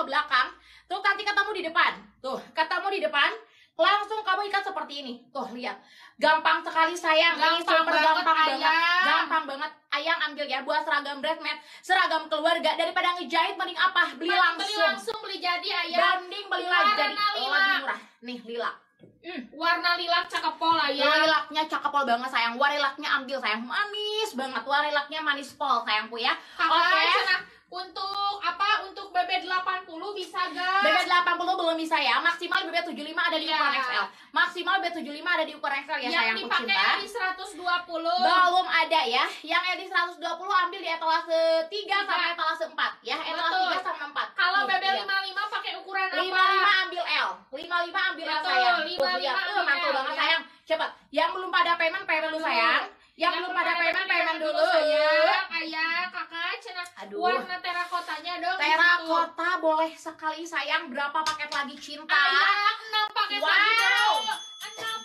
ke belakang, tuh nanti ketemu di depan. Tuh, ketemu di depan, langsung kamu ikat seperti ini. Tuh, lihat. Gampang sekali sayang. Gampang ini super banget, gampang ayang. banget. Gampang banget. Ayang ambil ya buat seragam breastmate, seragam keluarga daripada ngejahit mending apa? Beli langsung. Beli langsung beli jadi ayang. banding beli lagi jadi oh, lebih murah. Nih, lila. Hmm. Warna lilak cakep pol ya. Lilaknya cakep pol banget sayang. Warilaknya ambil sayang. Manis banget. Warilaknya manis pol sayangku ya. Oke. Okay. Untuk apa? Untuk BB 80 bisa guys. BB 80 belum bisa ya. Maksimal BB 75 iya. ada di ukuran XL. Maksimal BB 75 ada di ukuran XL ya yang sayang dipakai Yang dipakai 120. Belum ada ya. Yang LD 120 ambil di etalase 3 yeah. sampai etalase 4 ya. Etalase Betul. 3 sampai 4. Kalau BB yeah. 55 pakai ukuran 55 apa? 55 ambil L. 55 ambil L sayang. 55 oh, iya. Mantul banget iya. sayang. Cepat. Yang belum pada payment payment lu sayang yang belum pada payment payment kan dulu sayang ayah kakak cina, Aduh. warna terakotanya dong terakota gitu. boleh sekali sayang berapa paket lagi cinta ayah enam paket wow. lagi enam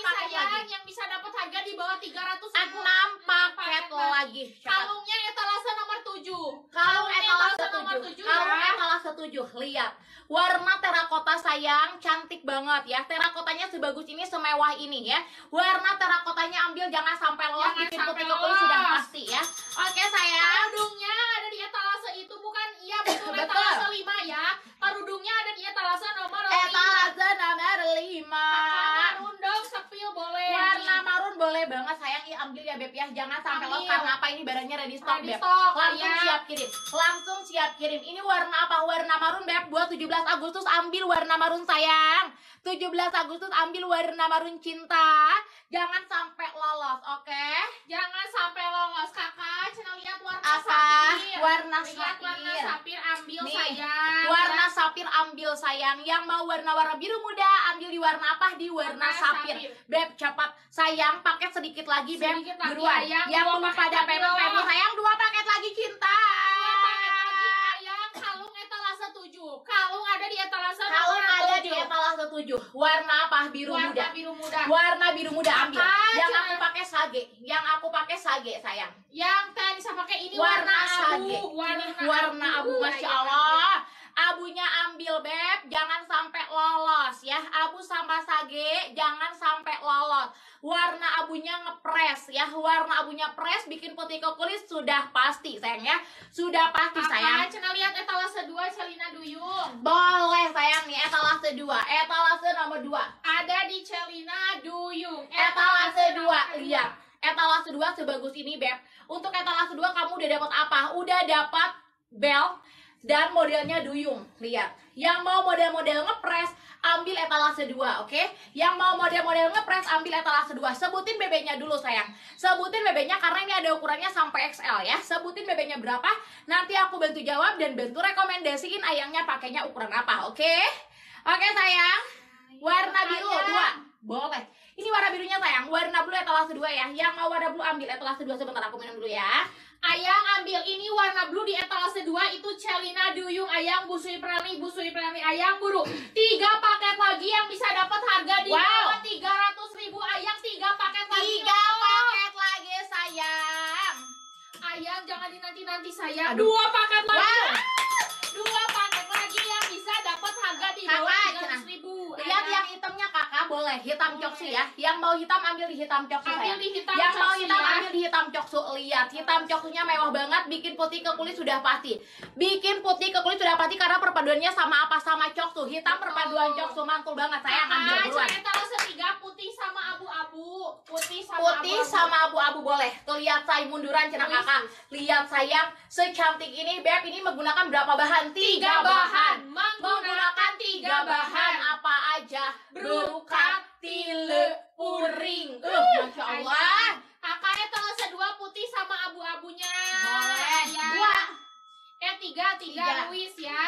lagi sayang lagi. yang bisa dapat harga di bawah 300 ah, ribu. Enam paket, lagi. Kalungnya etalase nomor 7. Kalung etalase nomor 7. Ya? Kalung etalase 7. Lihat. Warna terakota sayang cantik banget ya. Terakotanya sebagus ini, semewah ini ya. Warna terakotanya ambil jangan sampai lolos jangan di pintu sampai lolos. sudah pasti ya. Oke sayang. Kalungnya ambil ya Beb ya. Jangan sampai lo karena apa ini barangnya ready stock ready Beb. Langsung ya. siap kirim. Langsung siap kirim. Ini warna apa? Warna marun Beb. Buat 17 Agustus ambil warna marun sayang. 17 Agustus ambil warna marun cinta. Jangan sampai lolos, oke? Okay? Jangan sampai lolos, Kakak. Channel lihat warna apa? sapir. Warna lihat sapir. warna sapir ambil Nih. sayang sapir ambil sayang yang mau warna-warna biru muda ambil di warna apa di warna, warna sapir. beb cepat sayang paket sedikit lagi beb sedikit yang beruan ayang, paket pada sayang dua paket lagi cinta kalung tujuh kalung ada di etalase kalung ada di etalase tujuh warna apa biru warna muda biru muda warna biru muda ambil apa yang aku pakai sage yang aku pakai sage sayang yang tadi saya pakai ini warna, warna sage abu. warna, warna abu, abu masya iya, iya. allah abunya ambil beb, jangan sampai lolos ya. Abu sama sage jangan sampai lolos. Warna abunya ngepres ya. Warna abunya pres bikin putih ke kulit sudah pasti sayang ya. Sudah pasti Apa? sayang. Cina lihat etalase 2 Celina Duyung. Boleh sayang nih etalase 2. Etalase nomor 2. Ada di Celina Duyung. Etalase 2. iya Etalase 2 sebagus ini beb. Untuk etalase 2 kamu udah dapat apa? Udah dapat belt dan modelnya duyung. Lihat. Yang mau model-model ngepres, ambil etalase 2, oke? Okay? Yang mau model-model ngepres, ambil etalase 2. Sebutin bebeknya dulu, sayang. Sebutin bebeknya karena ini ada ukurannya sampai XL ya. Sebutin bebeknya berapa, nanti aku bantu jawab dan bantu rekomendasiin ayangnya pakainya ukuran apa, oke? Okay? Oke, okay, sayang. telah kedua ya yang mau warna blue ambil etalase kedua sebentar aku minum dulu ya Ayang ambil ini warna blue di etalase 2 itu Celina Duyung Ayang Busui Prani Busui Prani Ayang Buru. Tiga paket lagi yang bisa dapat harga di bawah wow. 300 ribu Ayang tiga paket lagi. Tiga oh. paket lagi sayang. Ayang jangan dinanti-nanti sayang. Aduh. Dua paket wow. lagi. Ah. Dua paket lagi yang bisa dapat harga di bawah 300 ribu lihat yang hitamnya kakak boleh hitam coksu ya yang mau hitam ambil di hitam coksu ambil di hitam yang mau hitam ya. ambil di hitam coksu lihat hitam coksunya mewah banget bikin putih ke kulit sudah pasti bikin putih ke kulit sudah pasti karena perpaduannya sama apa sama coksu hitam perpaduan coksu mantul banget saya akan jagoan kalau setiga putih sama abu-abu putih sama putih abu -abu. sama abu-abu boleh tuh lihat saya munduran cerah kakak lihat sayang secantik ini beb ini menggunakan berapa bahan tiga, tiga bahan. bahan menggunakan tiga bahan apa aja tile puring tuh, Masya Allah Kakaknya tolong sedua putih sama abu-abunya Boleh ya. Dua Eh tiga, tiga, tiga. Luis ya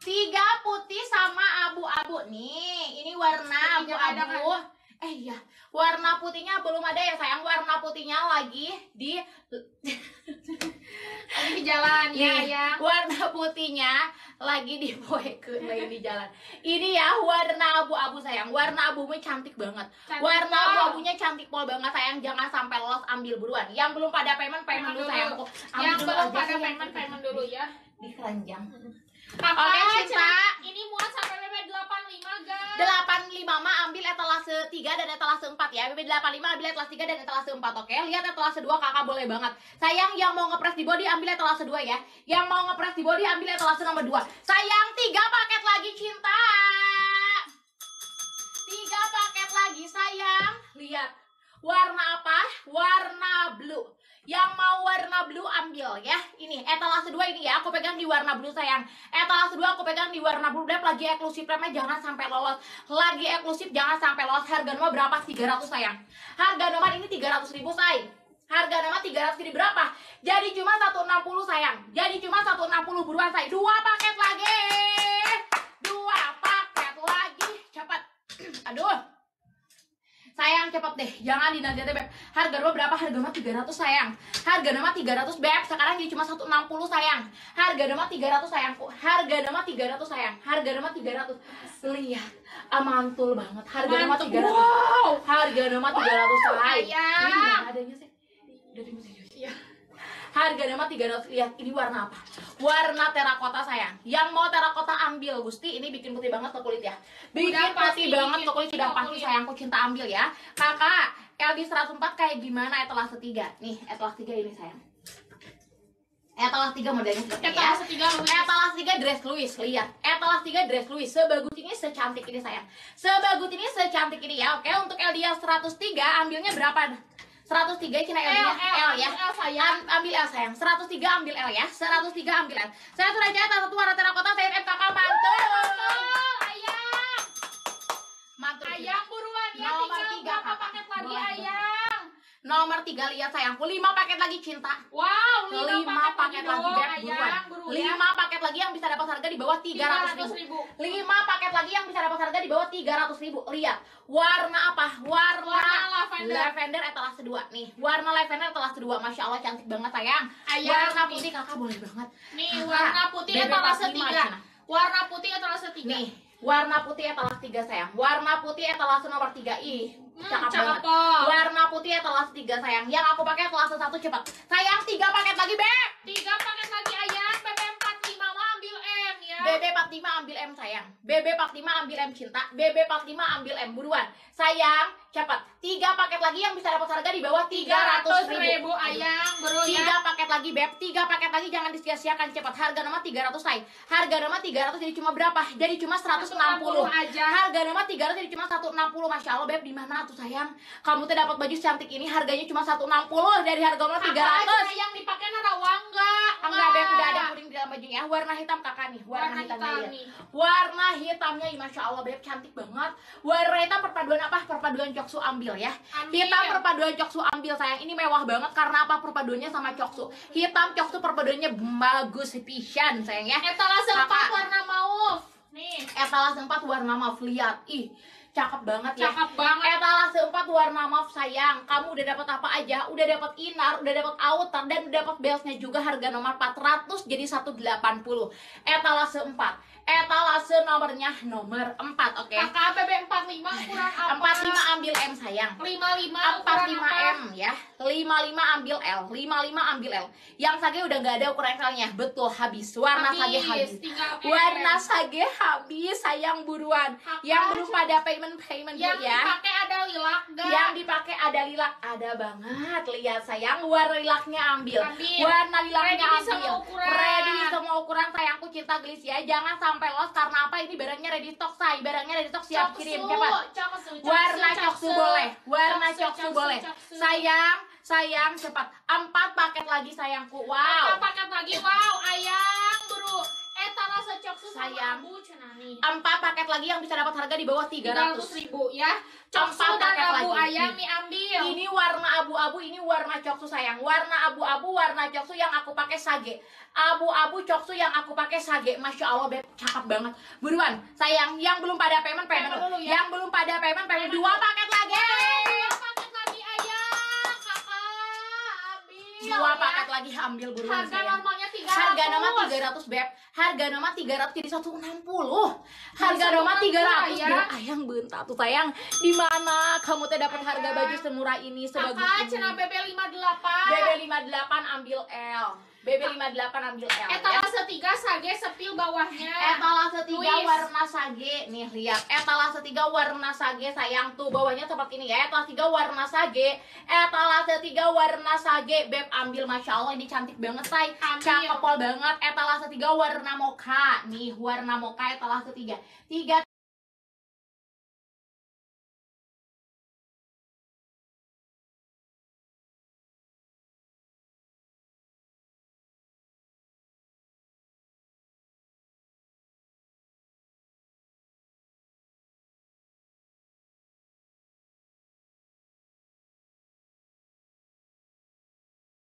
Tiga putih sama abu-abu Nih, ini warna abu-abu Eh iya, warna putihnya belum ada ya sayang Warna putihnya lagi di lagi di jalan ya yang warna putihnya lagi di boyke lagi di jalan ini ya warna abu-abu sayang warna abunya cantik banget cantik warna abu-abunya cantik pol banget sayang jangan sampai lolos ambil buruan yang belum pada payment payment dulu sayang ambil yang belum pada payment payment dulu ya di keranjang Oke, okay, cinta. Ini muat sampai PP 85, guys. 85 mah ambil etalase 3 dan etalase 4 ya BB85 ambil etalase 3 dan etalase 4 oke okay? Lihat etalase 2 kakak boleh banget Sayang yang mau ngepres di body ambil etalase 2 ya Yang mau ngepres di body ambil etalase nomor 2 Sayang 3 paket lagi cinta 3 paket lagi sayang Lihat Warna apa? Warna blue yang mau warna blue ambil ya. Ini etalase dua ini ya. Aku pegang di warna blue sayang. Etalase dua aku pegang di warna blue. Dep lagi eksklusif remnya jangan sampai lolos. Lagi eksklusif jangan sampai lolos. Harga nomor berapa? 300 sayang. Harga nomor ini 300 ribu sayang. Harga nama 300 ribu berapa? Jadi cuma 160 sayang. Jadi cuma 160 buruan sayang. Dua paket lagi. Sayang cepet deh, jangan di nanti Beb. Harga dua berapa? Harga mah 300 sayang. Harga nama 300 Beb, sekarang jadi cuma 160 sayang. Harga nama 300 sayangku. Harga nama 300 sayang. Harga nama 300. Lihat, amantul banget. Harga nama 300. Wow. Harga nama 300 sayang. Ini adanya sih? Dari musim. Iya harga mah 300 lihat ini warna apa? Warna terakota sayang. Yang mau terakota ambil Gusti, ini bikin putih banget ke kulit ya. Bikin udah putih banget ke kulit sudah pasti sayang aku cinta ambil ya. Kakak, LD 104 kayak gimana etalase eh, setiga Nih, etalase eh, tiga ini sayang. Etalase eh, 3 modelnya seperti Etalase 3 ya. Louis. Etalase 3 dress Louis, lihat. Etalase 3 dress Louis sebagus ini secantik ini sayang. Sebagus ini secantik ini ya. Oke, untuk LD 103 ambilnya berapa? 103 Cina ya. L, L, L, ya sayang, ambil L sayang. 103 ambil L ya. 103 ambil L. Saya sudah Jaya, satu warna terakota, saya MKK mantul. Mantul, ayam Mantul. ayam buruan ya, tinggal berapa paket lagi ayam Nomor tiga lihat sayangku, lima paket lagi cinta. Wow, lima, paket, paket lagi beb buruan. Lima paket lagi yang bisa dapat harga di bawah tiga ratus ribu. Lima paket lagi yang bisa dapat harga di bawah tiga ratus ribu. Lihat, warna apa? Warna, warna lavender. Lavender etalase dua nih. Warna lavender etalase dua, masya Allah cantik banget sayang. Ayah, warna putih kakak boleh banget. Nih warna putih etalase tiga. Nah. Warna putih etalase tiga. Nih Warna putih etalase 3 sayang. Warna putih etalase nomor 3. Ih, cakep, hmm, cakep banget. Kok. Warna putih etalase 3 sayang. Yang aku pakai etalase 1 cepat. Sayang 3 paket lagi, Beb. 3 paket lagi, ayang. BB 45 ambil M ya. BB 45 ambil M sayang. BB 45 ambil M cinta. BB 45 ambil M buruan. Sayang, cepat. 3 paket lagi yang bisa dapat harga di bawah 300 ribu. ribu ayang lagi Beb, tiga paket lagi jangan disia-siakan cepat. Harga nama 300 naik. Harga nama 300 jadi cuma berapa? Jadi cuma 160. aja. Harga nama 300 jadi cuma 160. Masya Allah Beb, di mana tuh sayang? Kamu tuh dapat baju cantik ini harganya cuma 160 dari harga nama tiga ratus aja yang dipakai narawang enggak? Enggak Beb, enggak ada puding di dalam bajunya. Warna hitam Kakak nih, warna, warna hitamnya. Hitam ya. nih. Warna hitamnya ya Masya Allah Beb cantik banget. Warna hitam perpaduan apa? Perpaduan coksu ambil ya. Amin. Hitam perpaduan coksu ambil sayang. Ini mewah banget karena apa? Perpaduannya sama coksu hitam cok tuh perpaduannya bagus pisan sayang ya etalase empat warna mauve nih etalase empat warna mauve lihat ih cakep banget cakep ya cakep banget fase 4 warna maaf sayang Kamu udah dapat apa aja? Udah dapat inar, udah dapat outer, dan udah dapat belsnya juga harga nomor 400 jadi 180 Etalase eh, 4 Etalase eh, nomornya nomor 4, oke? Okay? Kakak bebek 45 kurang apa? 45 ambil M sayang 55 45 M ya 55 ambil L 55 ambil L Yang sage udah gak ada ukuran XL-nya Betul, habis Warna habis, sage habis Warna sage habis sayang buruan Kakak Yang belum pada payment-payment ya pakai ada lilak gak? Yang dipakai ada lilak, ada banget. Lihat sayang, warna lilaknya ambil. ambil. Warna lilaknya ready ambil. Semua ukuran. Ready semua ukuran sayangku cinta gelis ya. Jangan sampai los karena apa? Ini barangnya ready stock say. Barangnya ready stock siap coksu, kirim. Cepat. Coksu, coksu, warna coksu, boleh. Warna coksu, coksu, coksu boleh. Coksu. Sayang, sayang cepat. Empat paket lagi sayangku. Wow. Empat paket lagi. Wow, ayang bro sayang empat paket lagi yang bisa dapat harga di bawah tiga ratus ribu ya cokso dan abu lagi. ayam mie ambil ini warna abu-abu ini warna coksu sayang warna abu-abu warna coksu yang aku pakai sage abu-abu coksu yang aku pakai sage masya allah beb cakep banget buruan sayang yang belum pada payment payment, payment dulu, ya. yang belum pada payment payment, payment dua paket lagi Iya, dua paket ya. lagi ambil buruan harga saya. normalnya 300 harga nama 300 beb harga nama 300 jadi 160 iya, harga nama 300 ya. ayang. ayang bentar tuh sayang di mana kamu teh dapat harga iya. baju semurah ini sebagus Kakak, ini cina BB 58 BB 58 ambil L BB58 ambil L Etalase ya. 3 sage sepil bawahnya Etalase 3 Luis. warna sage Nih lihat Etalase 3 warna sage sayang Tuh bawahnya seperti ini ya Etalase 3 warna sage Etalase 3 warna sage Beb ambil Masya Allah ini cantik banget say Cakepol banget Etalase 3 warna moka Nih warna moka etalase 3 3